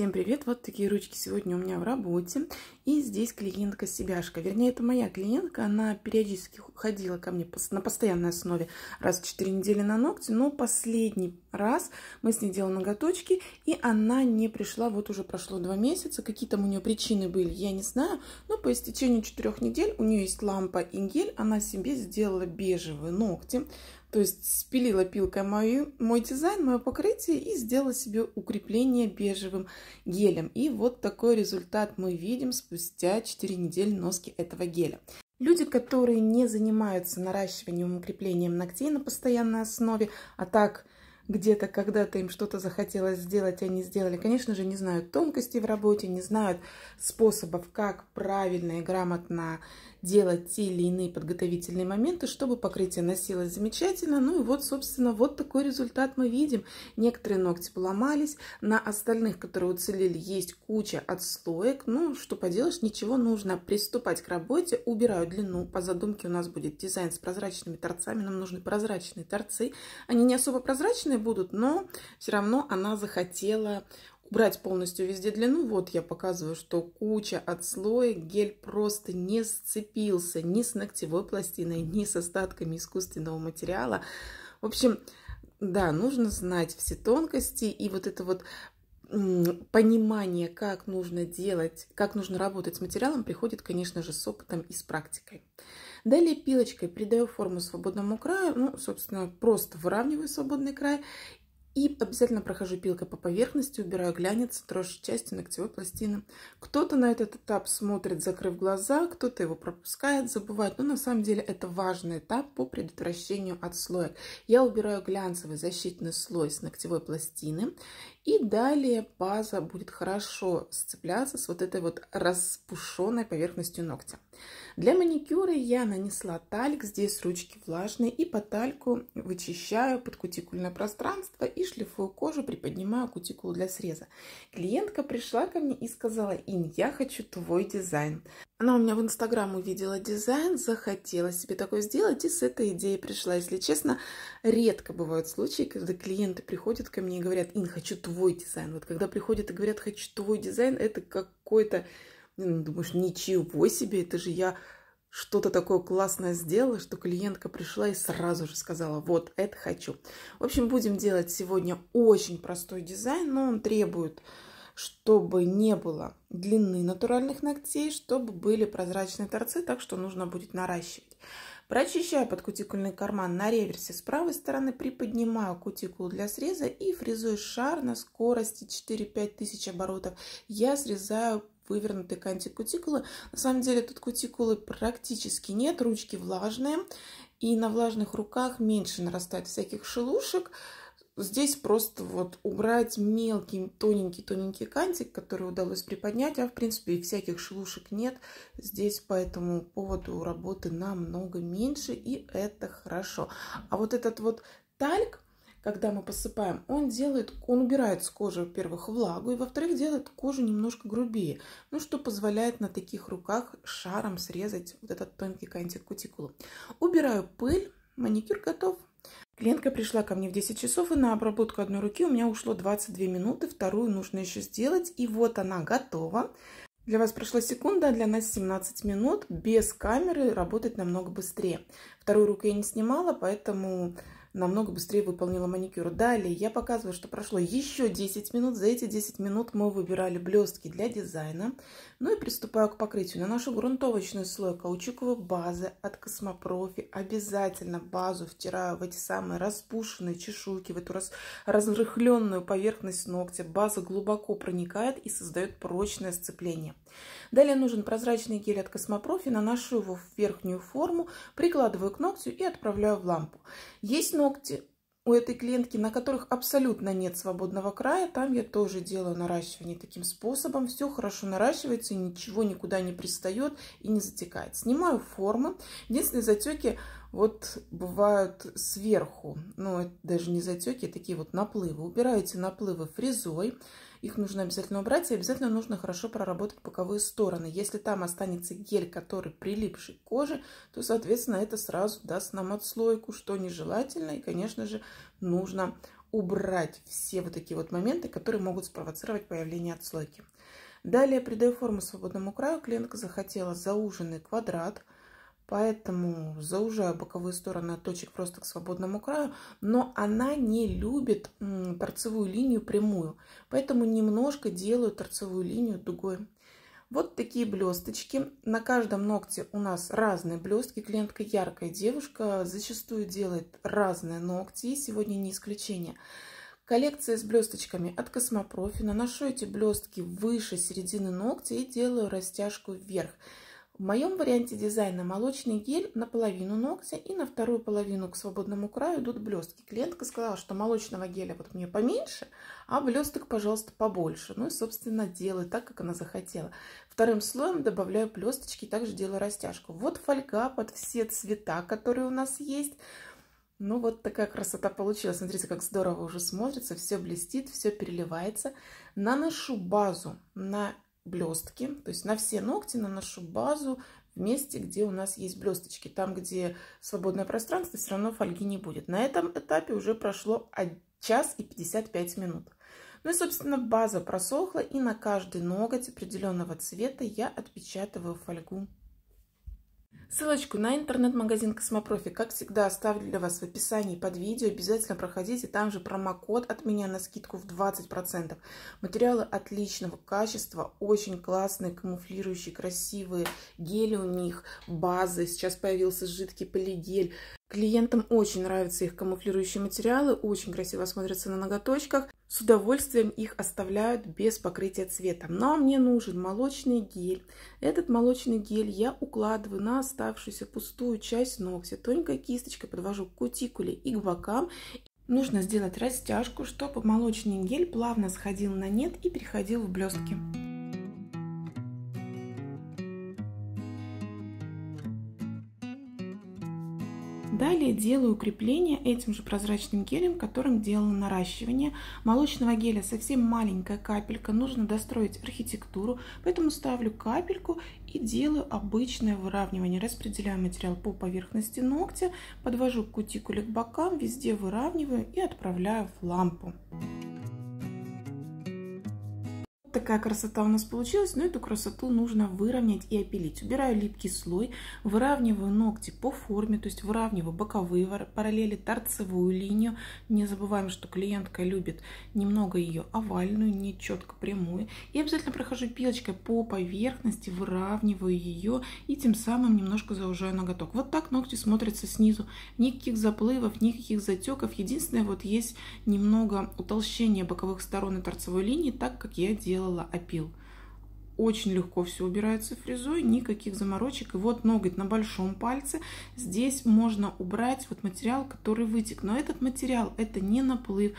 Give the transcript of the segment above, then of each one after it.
Всем привет! Вот такие ручки сегодня у меня в работе. И здесь клиентка Себяшка. Вернее, это моя клиентка. Она периодически ходила ко мне на постоянной основе раз в 4 недели на ногти. Но последний раз мы с ней делали ноготочки, и она не пришла. Вот уже прошло 2 месяца. Какие там у нее причины были, я не знаю. Но по истечению 4 недель у нее есть лампа и гель. Она себе сделала бежевые ногти. То есть спилила пилкой мой, мой дизайн, мое покрытие и сделала себе укрепление бежевым гелем. И вот такой результат мы видим спустя 4 недели носки этого геля. Люди, которые не занимаются наращиванием укреплением ногтей на постоянной основе, а так где-то когда-то им что-то захотелось сделать, они сделали. Конечно же, не знают тонкостей в работе, не знают способов, как правильно и грамотно делать те или иные подготовительные моменты, чтобы покрытие носилось замечательно. Ну и вот, собственно, вот такой результат мы видим. Некоторые ногти поломались, на остальных, которые уцелели, есть куча отслоек. Ну, что поделаешь, ничего нужно. Приступать к работе, убираю длину. По задумке у нас будет дизайн с прозрачными торцами. Нам нужны прозрачные торцы. Они не особо прозрачные будут, но все равно она захотела брать полностью везде длину, вот я показываю, что куча отслоек, гель просто не сцепился ни с ногтевой пластиной, ни с остатками искусственного материала. В общем, да, нужно знать все тонкости и вот это вот понимание, как нужно делать, как нужно работать с материалом, приходит, конечно же, с опытом и с практикой. Далее пилочкой придаю форму свободному краю, ну, собственно, просто выравниваю свободный край и обязательно прохожу пилкой по поверхности, убираю глянец, трожь части ногтевой пластины. Кто-то на этот этап смотрит, закрыв глаза, кто-то его пропускает, забывает. Но на самом деле это важный этап по предотвращению отслоек. Я убираю глянцевый защитный слой с ногтевой пластины. И далее база будет хорошо сцепляться с вот этой вот распушенной поверхностью ногтя. Для маникюра я нанесла тальк, здесь ручки влажные, и по тальку вычищаю подкутикульное пространство и шлифую кожу, приподнимаю кутикулу для среза. Клиентка пришла ко мне и сказала, «Ин, я хочу твой дизайн. Она у меня в Инстаграм увидела дизайн, захотела себе такой сделать, и с этой идеей пришла. Если честно, редко бывают случаи, когда клиенты приходят ко мне и говорят, Ин, хочу твой дизайн. Вот когда приходят и говорят, хочу твой дизайн, это какой-то ну, думаешь, ничего себе, это же я что-то такое классное сделала, что клиентка пришла и сразу же сказала, вот это хочу. В общем, будем делать сегодня очень простой дизайн, но он требует, чтобы не было длины натуральных ногтей, чтобы были прозрачные торцы, так что нужно будет наращивать. Прочищаю подкутикульный карман на реверсе с правой стороны, приподнимаю кутикулу для среза и фрезую шар на скорости 4-5 тысяч оборотов. Я срезаю вывернутый кантик кутикулы. На самом деле тут кутикулы практически нет, ручки влажные. И на влажных руках меньше нарастает всяких шелушек здесь просто вот убрать мелкий, тоненький-тоненький кантик, который удалось приподнять, а в принципе и всяких шелушек нет. Здесь по этому поводу работы намного меньше, и это хорошо. А вот этот вот тальк, когда мы посыпаем, он делает, он убирает с кожи, во-первых, влагу, и, во-вторых, делает кожу немножко грубее, ну, что позволяет на таких руках шаром срезать вот этот тонкий кантик кутикулы. Убираю пыль, маникюр готов. Клиентка пришла ко мне в 10 часов, и на обработку одной руки у меня ушло 22 минуты, вторую нужно еще сделать, и вот она готова. Для вас прошла секунда, а для нас 17 минут. Без камеры работать намного быстрее. Вторую руку я не снимала, поэтому намного быстрее выполнила маникюр. Далее я показываю, что прошло еще 10 минут. За эти 10 минут мы выбирали блестки для дизайна. Ну и приступаю к покрытию. Наношу грунтовочный слой каучуковой базы от Космопрофи. Обязательно базу втираю в эти самые распушенные чешуйки, в эту раз, разрыхленную поверхность ногтя. База глубоко проникает и создает прочное сцепление. Далее нужен прозрачный гель от Космопрофи. Наношу его в верхнюю форму, прикладываю к ногтю и отправляю в лампу. Есть ногти у этой клиентки, на которых абсолютно нет свободного края, там я тоже делаю наращивание таким способом. Все хорошо наращивается, ничего никуда не пристает и не затекает. Снимаю формы. Единственные затеки вот бывают сверху, но ну, это даже не затеки, а такие вот наплывы. Убираю эти наплывы фрезой. Их нужно обязательно убрать и обязательно нужно хорошо проработать боковые стороны. Если там останется гель, который прилипший к коже, то, соответственно, это сразу даст нам отслойку, что нежелательно. И, конечно же, нужно убрать все вот такие вот моменты, которые могут спровоцировать появление отслойки. Далее, придая форму свободному краю, клиентка захотела зауженный квадрат. Поэтому заужаю боковые стороны от точек просто к свободному краю, но она не любит торцевую линию прямую, поэтому немножко делаю торцевую линию дугой. Вот такие блесточки. На каждом ногте у нас разные блестки. Клиентка яркая девушка, зачастую делает разные ногти, и сегодня не исключение. Коллекция с блесточками от Космопрофи. Наношу эти блестки выше середины ногтя и делаю растяжку вверх. В моем варианте дизайна молочный гель на половину ногтя и на вторую половину к свободному краю идут блестки. Клиентка сказала, что молочного геля вот мне поменьше, а блесток, пожалуйста, побольше. Ну и, собственно, делаю так, как она захотела. Вторым слоем добавляю блесточки, также делаю растяжку. Вот фольга под все цвета, которые у нас есть. Ну, вот такая красота получилась. Смотрите, как здорово уже смотрится. Все блестит, все переливается. Наношу базу на блестки, то есть на все ногти, наношу базу, в месте, где у нас есть блесточки. Там, где свободное пространство, все равно фольги не будет. На этом этапе уже прошло час и 55 минут. Ну и, собственно, база просохла, и на каждый ноготь определенного цвета я отпечатываю фольгу Ссылочку на интернет-магазин Космопрофи, как всегда, оставлю для вас в описании под видео. Обязательно проходите, там же промокод от меня на скидку в 20%. Материалы отличного качества, очень классные, камуфлирующие, красивые. Гели у них, базы, сейчас появился жидкий полигель. Клиентам очень нравятся их камуфлирующие материалы, очень красиво смотрятся на ноготочках. С удовольствием их оставляют без покрытия цветом. Но ну, а мне нужен молочный гель. Этот молочный гель я укладываю на оставшуюся пустую часть ногтя. Тонкой кисточкой подвожу к кутикуле и к бокам. Нужно сделать растяжку, чтобы молочный гель плавно сходил на нет и переходил в блестки. Далее делаю укрепление этим же прозрачным гелем, которым делала наращивание. Молочного геля совсем маленькая капелька, нужно достроить архитектуру, поэтому ставлю капельку и делаю обычное выравнивание. Распределяю материал по поверхности ногтя, подвожу кутикуле к бокам, везде выравниваю и отправляю в лампу. Такая красота у нас получилась, но эту красоту нужно выровнять и опилить. Убираю липкий слой, выравниваю ногти по форме, то есть выравниваю боковые параллели, торцевую линию. Не забываем, что клиентка любит немного ее овальную, не четко прямую. И обязательно прохожу пилочкой по поверхности, выравниваю ее и тем самым немножко заужаю ноготок. Вот так ногти смотрятся снизу. Никаких заплывов, никаких затеков. Единственное, вот есть немного утолщения боковых сторон и торцевой линии, так как я делаю делала опил. Очень легко все убирается фрезой, никаких заморочек. И вот ноготь на большом пальце. Здесь можно убрать вот материал, который вытек. Но этот материал это не наплыв,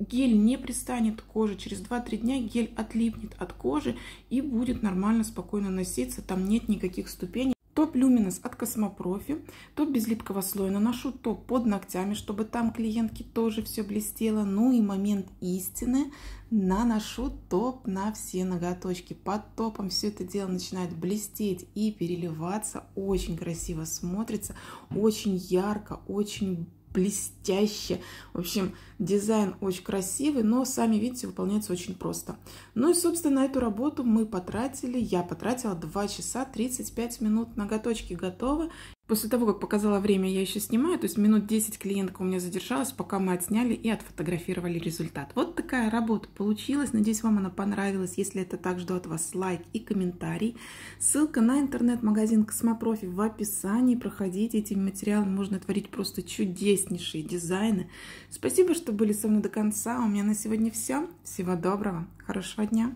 гель не пристанет к коже, через 2-3 дня гель отлипнет от кожи и будет нормально, спокойно носиться, там нет никаких ступеней люминес от Космопрофи, то без липкого слоя наношу, топ под ногтями, чтобы там клиентки тоже все блестело. Ну и момент истины, наношу топ на все ноготочки. Под топом все это дело начинает блестеть и переливаться, очень красиво смотрится, очень ярко, очень блестяще. В общем, дизайн очень красивый, но, сами видите, выполняется очень просто. Ну и, собственно, эту работу мы потратили, я потратила 2 часа 35 минут. Ноготочки готовы. После того, как показала время, я еще снимаю, то есть минут 10 клиентка у меня задержалась, пока мы отсняли и отфотографировали результат. Вот такая работа получилась, надеюсь, вам она понравилась. Если это так, жду от вас лайк и комментарий. Ссылка на интернет-магазин Космопрофи в описании, проходите, этим материалом можно творить просто чудеснейшие дизайны. Спасибо, что были со мной до конца, у меня на сегодня все. Всего доброго, хорошего дня!